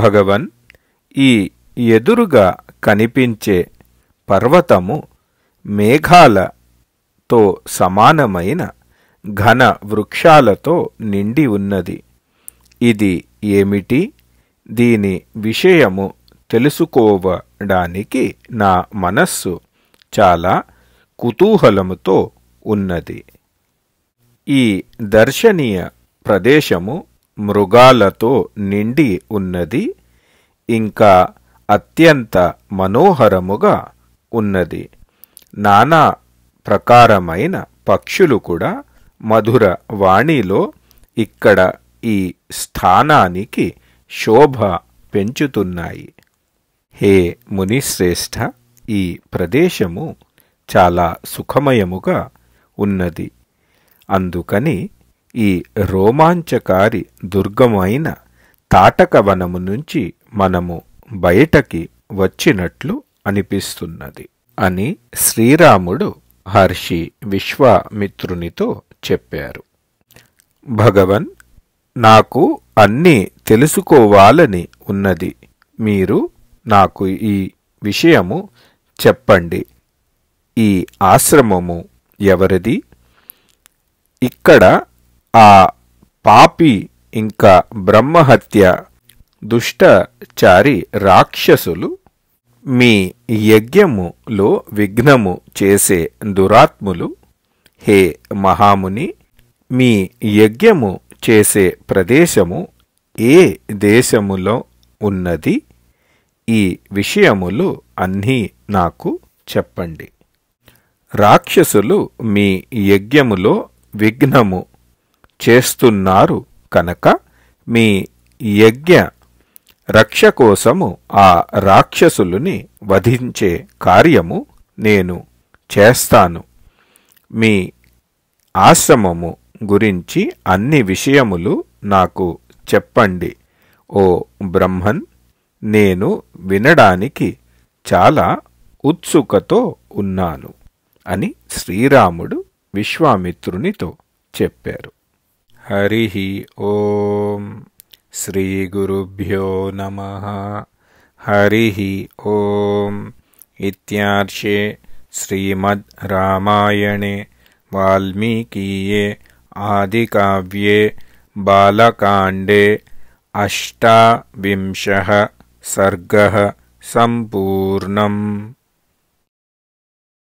భగవన్ ఈ ఎదురుగా కనిపించే పర్వతము మేఘాలతో సమానమైన ఘన వృక్షాలతో నిండి ఉన్నది ఇది ఏమిటి దీని విషయము తెలుసుకోవడానికి నా మనస్సు చాలా కుతూహలముతో ఉన్నది ఈ దర్శనీయ ప్రదేశము మృగాలతో నిండి ఉన్నది ఇంకా అత్యంత మనోహరముగా ఉన్నది నానా ప్రకారమైన పక్షులు కూడా మధుర వాణిలో ఇక్కడ ఈ స్థానానికి శోభ పెంచుతున్నాయి హే మునిశ్రేష్ఠ ఈ ప్రదేశము చాలా సుఖమయముగా ఉన్నది అందుకని ఈ రోమాంచకారి దుర్గమైన తాటకవనము నుంచి మనము బయటకి వచ్చినట్లు అనిపిస్తున్నది అని శ్రీరాముడు హర్షి విశ్వామిత్రునితో చెప్పారు భగవన్ నాకు అన్నీ తెలుసుకోవాలని ఉన్నది మీరు నాకు ఈ విషయము చెప్పండి ఈ ఆశ్రమము ఎవరిది ఇక్కడ ఆ పాపి ఇంకా బ్రహ్మహత్య దుష్టచారి రాక్షసులు మీ యజ్ఞములో విఘ్నము చేసే దురాత్ములు హే మహాముని మీ యజ్ఞము చేసే ప్రదేశము ఏ దేశములో ఉన్నది ఈ విషయములు అన్నీ నాకు చెప్పండి రాక్షసులు మీ యజ్ఞములో విఘ్నము చేస్తున్నారు కనుక మీ యజ్ఞ రక్ష కోసము ఆ రాక్షసులుని వధించే కార్యము నేను చేస్తాను మీ ఆశ్రమము గురించి అన్ని విషయములు నాకు చెప్పండి ఓ బ్రహ్మన్ నేను వినడానికి చాలా ఉత్సుకతో ఉన్నాను అని శ్రీరాముడు విశ్వామిత్రునితో చెప్పారు हरिः ॐ श्रीगुरुभ्यो नमः हरिः ॐ इत्यार्षे श्रीमद्रामायणे रामायणे वाल्मीकिये आदिकाव्ये बालकाण्डे अष्टाविंशः सर्गः सम्पूर्णम्